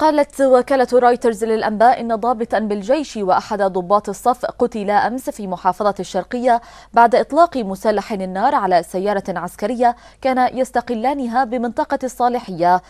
قالت وكالة رويترز للأنباء إن ضابطا بالجيش وأحد ضباط الصف قتلا أمس في محافظة الشرقية بعد إطلاق مسلح النار على سيارة عسكرية كان يستقلانها بمنطقة الصالحية